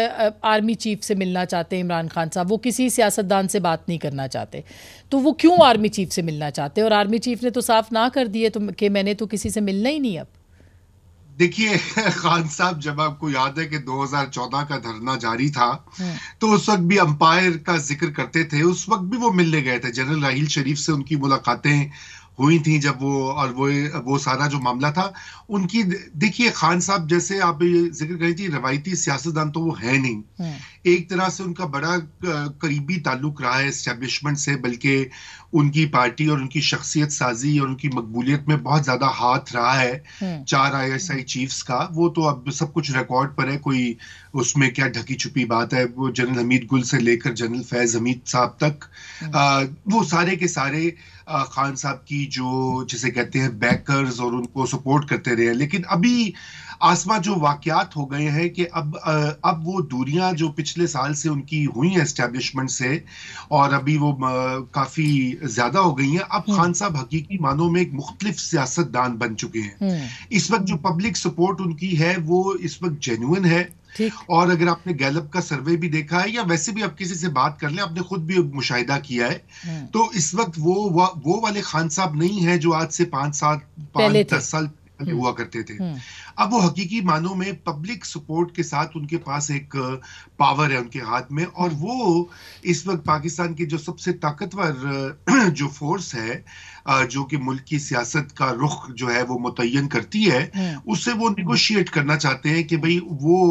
Army chief से मिलना चाहते हैं इमरान खान साहब वो किसी सियासतदान से बात नहीं करना चाहते तो वो क्यों आर्मी चीफ से मिलना चाहते हैं और आर्मी चीफ ने तो साफ ना कर दिए तो कि मैंने तो किसी से मिलना ही नहीं अब देखिए खान साहब जब आपको याद है कि 2014 का धरना जारी था हाँ। तो उस वक्त भी अंपायर का जिक्र करते थे उस वक्त भी वो मिलने गए थे जनरल राहील शरीफ से उनकी मुलाकातें हुई थी जब वो और वो वो सारा जो मामला था उनकी देखिए खान साहब जैसे आप जिक्र करें थी रवायती सियासतदान तो वो है नहीं हम्म। एक तरह से उनका बड़ा करीबी ताल्लुक रहा है इस्टेब्लिशमेंट से बल्कि उनकी पार्टी और उनकी शख्सियत साजी और उनकी मकबूलियत में बहुत ज्यादा हाथ रहा है हम्म। चार आईएसआई चीफ्स का वो तो अब सब कुछ रिकॉर्ड पर है कोई उसमें क्या ढकी छुपी बात है वो जनरल हमीद गुल से लेकर जनरल फैज हमीद साहब तक आ, हम्म। वो सारे के सारे खान साहब की जो जिसे कहते हैं बैकर्स और उनको सपोर्ट करते रहे लेकिन अभी आसमा जो वाकयात हो गए हैं कि अब अब वो दूरियां जो पिछले साल से उनकी हुई हैं एस्टेब्लिशमेंट से और अभी वो काफ़ी ज़्यादा हो गई हैं अब हम्म। खान साहब हकीकी मानों में एक मुख्तलिफ सियासतदान बन चुके हैं हम्म। इस वक्त जो पब्लिक सपोर्ट उनकी है वो इस वक्त जेन्यून है और अगर आपने गैलप का सर्वे भी देखा है या वैसे भी आप किसी से बात कर लें आपने खुद भी मुशाहिदा किया है हम्म। तो इस वक्त वो वो वाले खान साहब नहीं है जो आज से पांच सात पांच दस साल हम्म। हुआ करते थे हम्म। अब वो हकीकी मानों में पब्लिक सपोर्ट के साथ उनके पास एक पावर है उनके हाथ में और वो इस वक्त पाकिस्तान की जो सबसे ताकतवर जो फोर्स है जो कि मुल्क की सियासत का रुख जो है वो मुतयन करती है उससे वो निगोशिएट करना चाहते हैं कि भाई वो